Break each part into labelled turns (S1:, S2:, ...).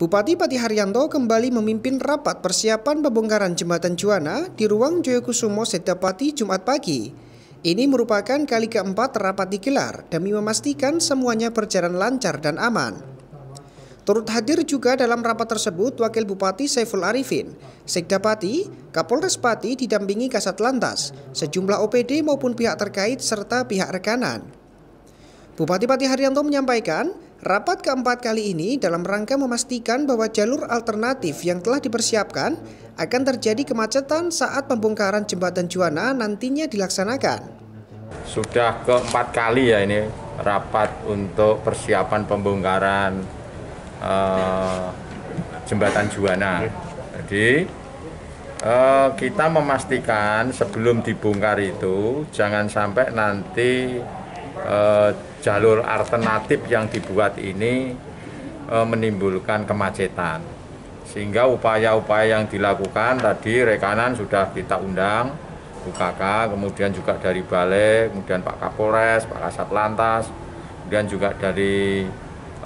S1: Bupati Pati Haryanto kembali memimpin rapat persiapan pembongkaran jembatan Juana di ruang Joyokusumo Sedapati Jumat pagi. Ini merupakan kali keempat rapat digelar demi memastikan semuanya berjalan lancar dan aman. Turut hadir juga dalam rapat tersebut Wakil Bupati Saiful Arifin, Pati, Kapolres Pati didampingi Kasat Lantas, sejumlah OPD maupun pihak terkait serta pihak rekanan. Bupati Pati Haryanto menyampaikan, Rapat keempat kali ini dalam rangka memastikan bahwa jalur alternatif yang telah dipersiapkan akan terjadi kemacetan saat pembongkaran jembatan Juana nantinya dilaksanakan.
S2: Sudah keempat kali ya ini rapat untuk persiapan pembongkaran uh, jembatan Juana. Jadi uh, kita memastikan sebelum dibongkar itu jangan sampai nanti eh, jalur alternatif yang dibuat ini eh, menimbulkan kemacetan. Sehingga upaya-upaya yang dilakukan tadi rekanan sudah kita undang UKK, kemudian juga dari Balai, kemudian Pak Kapolres, Pak Kasat Lantas, kemudian juga dari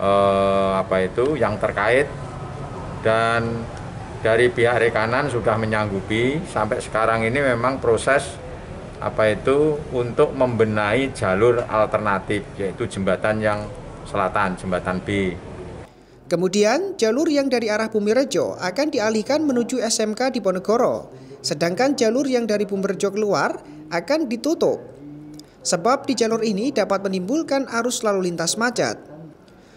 S2: eh, apa itu yang terkait dan dari pihak rekanan sudah menyanggupi sampai sekarang ini memang proses apa itu untuk membenahi jalur alternatif yaitu jembatan yang selatan, jembatan B.
S1: Kemudian jalur yang dari arah Bumi Rejo akan dialihkan menuju SMK di Ponegoro, sedangkan jalur yang dari Bumi Rejo keluar akan ditutup. Sebab di jalur ini dapat menimbulkan arus lalu lintas macet.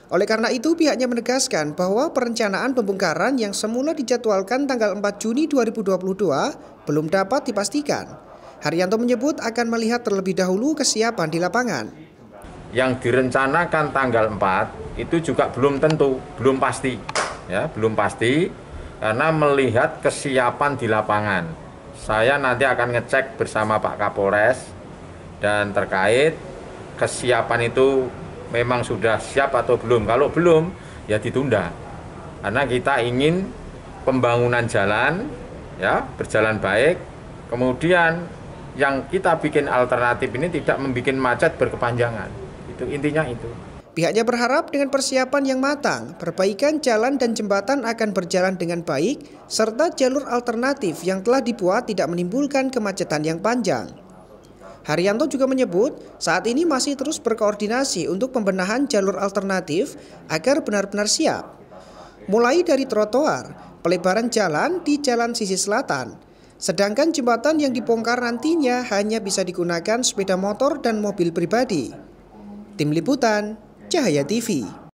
S1: Oleh karena itu pihaknya menegaskan bahwa perencanaan pembongkaran yang semula dijadwalkan tanggal 4 Juni 2022 belum dapat dipastikan Haryanto menyebut akan melihat terlebih dahulu kesiapan di lapangan.
S2: Yang direncanakan tanggal 4 itu juga belum tentu, belum pasti. Ya, belum pasti karena melihat kesiapan di lapangan. Saya nanti akan ngecek bersama Pak Kapolres dan terkait kesiapan itu memang sudah siap atau belum. Kalau belum, ya ditunda. Karena kita ingin pembangunan jalan ya berjalan baik. Kemudian yang kita bikin alternatif ini tidak membuat macet berkepanjangan. Itu intinya itu.
S1: Pihaknya berharap dengan persiapan yang matang, perbaikan jalan dan jembatan akan berjalan dengan baik, serta jalur alternatif yang telah dibuat tidak menimbulkan kemacetan yang panjang. Haryanto juga menyebut, saat ini masih terus berkoordinasi untuk pembenahan jalur alternatif agar benar-benar siap. Mulai dari trotoar, pelebaran jalan di jalan sisi selatan, Sedangkan jembatan yang dibongkar nantinya hanya bisa digunakan sepeda motor dan mobil pribadi. Tim Liputan, Cahaya TV